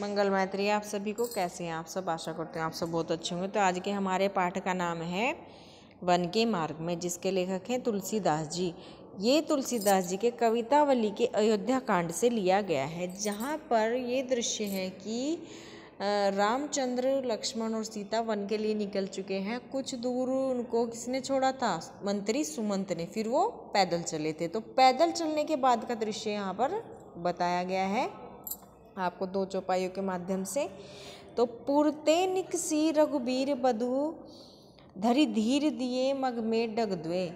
मंगल मैत्री आप सभी को कैसे हैं आप सब आशा करते हैं आप सब बहुत अच्छे होंगे तो आज के हमारे पाठ का नाम है वन के मार्ग में जिसके लेखक हैं तुलसीदास जी ये तुलसीदास जी के कवितावली के अयोध्या कांड से लिया गया है जहाँ पर ये दृश्य है कि रामचंद्र लक्ष्मण और सीता वन के लिए निकल चुके हैं कुछ दूर उनको किसने छोड़ा था मंत्री सुमंत ने फिर वो पैदल चले थे तो पैदल चलने के बाद का दृश्य यहाँ पर बताया गया है आपको दो चौपाइयों के माध्यम से तो पुरते निकसी रघुबीर बधु धरी धीर दिए मग में डग द्वे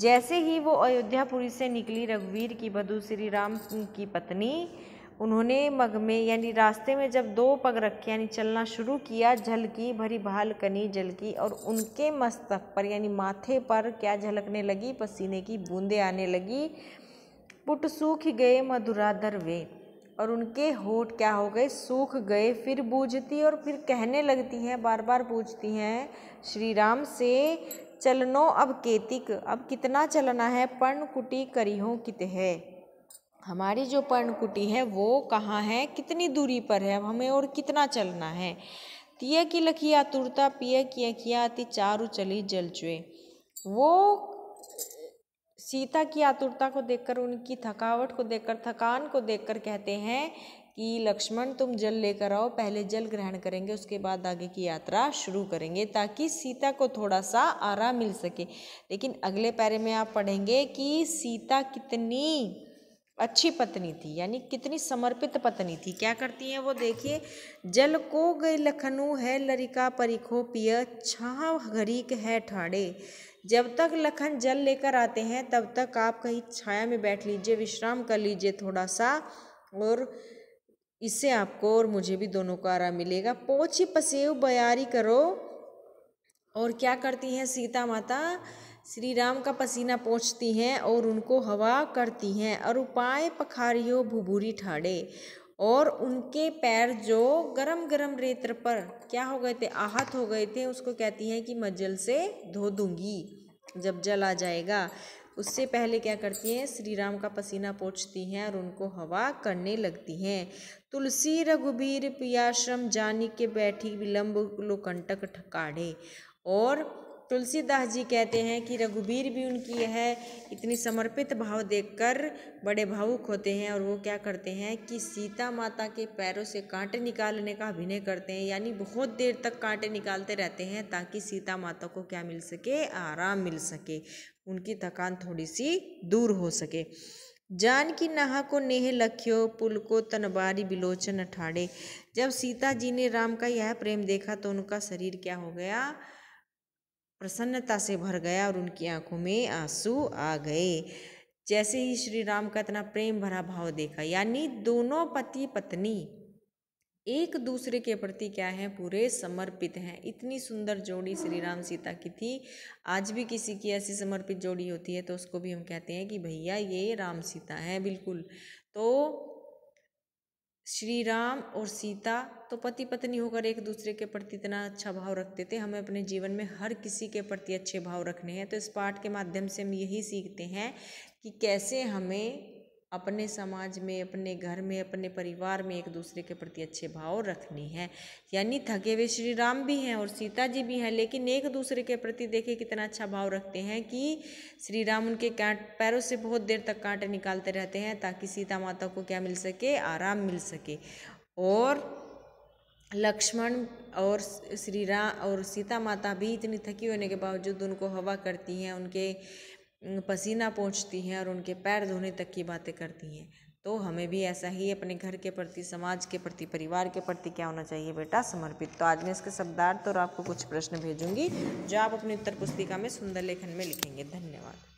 जैसे ही वो अयोध्यापुरी से निकली रघुवीर की बधु श्री राम की पत्नी उन्होंने मग में यानी रास्ते में जब दो पग रखे यानी चलना शुरू किया झलकी भरी भाल कनी झलकी और उनके मस्तक पर यानी माथे पर क्या झलकने लगी पसीने की बूंदे आने लगी पुट सूख गए मधुराधर वे और उनके होठ क्या हो गए सूख गए फिर बूझती और फिर कहने लगती हैं बार बार पूछती हैं श्री राम से चलनो अब केतिक अब कितना चलना है पर्णकुटी हो कित है हमारी जो पर्णकुटी है वो कहाँ है कितनी दूरी पर है अब हमें और कितना चलना है तिय की लखिया तुरता पिय किया किया अति चारू चली जल चुए वो सीता की आतुरता को देखकर उनकी थकावट को देखकर थकान को देखकर कहते हैं कि लक्ष्मण तुम जल लेकर आओ पहले जल ग्रहण करेंगे उसके बाद आगे की यात्रा शुरू करेंगे ताकि सीता को थोड़ा सा आराम मिल सके लेकिन अगले पैरे में आप पढ़ेंगे कि सीता कितनी अच्छी पत्नी थी यानी कितनी समर्पित पत्नी थी क्या करती हैं वो देखिए जल को गई लखनऊ है लरिका परिखो पिय छाँव घरीक है ठाड़े जब तक लखन जल लेकर आते हैं तब तक आप कहीं छाया में बैठ लीजिए विश्राम कर लीजिए थोड़ा सा और इससे आपको और मुझे भी दोनों को आराम मिलेगा पोछी पसेव बयारी करो और क्या करती हैं सीता माता श्री राम का पसीना पोछती हैं और उनको हवा करती हैं और उपाय पखारियो भुभूरी ठाड़े और उनके पैर जो गरम गरम रेत्र पर क्या हो गए थे आहत हो गए थे उसको कहती हैं कि मज्जल से धो दूंगी जब जल आ जाएगा उससे पहले क्या करती हैं श्री राम का पसीना पोछती हैं और उनको हवा करने लगती हैं तुलसी रघुबीर पियाश्रम जानी के बैठी विलंब लोकंटक ठकाढ़े और तुलसीदास जी कहते हैं कि रघुबीर भी उनकी यह इतनी समर्पित भाव देखकर बड़े भावुक होते हैं और वो क्या करते हैं कि सीता माता के पैरों से कांटे निकालने का अभिनय करते हैं यानी बहुत देर तक कांटे निकालते रहते हैं ताकि सीता माता को क्या मिल सके आराम मिल सके उनकी थकान थोड़ी सी दूर हो सके जान की नहा को नेह लख्यो पुल को तनबारी बिलोचन अठाड़े जब सीता जी ने राम का यह प्रेम देखा तो उनका शरीर क्या हो गया प्रसन्नता से भर गया और उनकी आंखों में आंसू आ गए जैसे ही श्री राम का इतना प्रेम भरा भाव देखा यानी दोनों पति पत्नी एक दूसरे के प्रति क्या है पूरे समर्पित हैं इतनी सुंदर जोड़ी श्री राम सीता की थी आज भी किसी की ऐसी समर्पित जोड़ी होती है तो उसको भी हम कहते हैं कि भैया ये राम सीता है बिल्कुल तो श्री राम और सीता तो पति पत्नी होकर एक दूसरे के प्रति इतना अच्छा भाव रखते थे हमें अपने जीवन में हर किसी के प्रति अच्छे भाव रखने हैं तो इस पाठ के माध्यम से हम यही सीखते हैं कि कैसे हमें अपने समाज में अपने घर में अपने परिवार में एक दूसरे के प्रति अच्छे भाव रखने हैं यानी थके हुए श्री राम भी हैं और सीता जी भी हैं लेकिन एक दूसरे के प्रति देखे कितना अच्छा भाव रखते हैं कि श्री राम उनके कांट पैरों से बहुत देर तक कांटे निकालते रहते हैं ताकि सीता माता को क्या मिल सके आराम मिल सके और लक्ष्मण और श्री राम और सीता माता भी इतनी थकी होने के बावजूद उनको हवा करती हैं उनके पसीना पहुँचती हैं और उनके पैर धोने तक की बातें करती हैं तो हमें भी ऐसा ही अपने घर के प्रति समाज के प्रति परिवार के प्रति क्या होना चाहिए बेटा समर्पित तो आज मैं इसके शब्दार्थ और आपको कुछ प्रश्न भेजूंगी जो आप अपनी उत्तर पुस्तिका में सुंदर लेखन में लिखेंगे धन्यवाद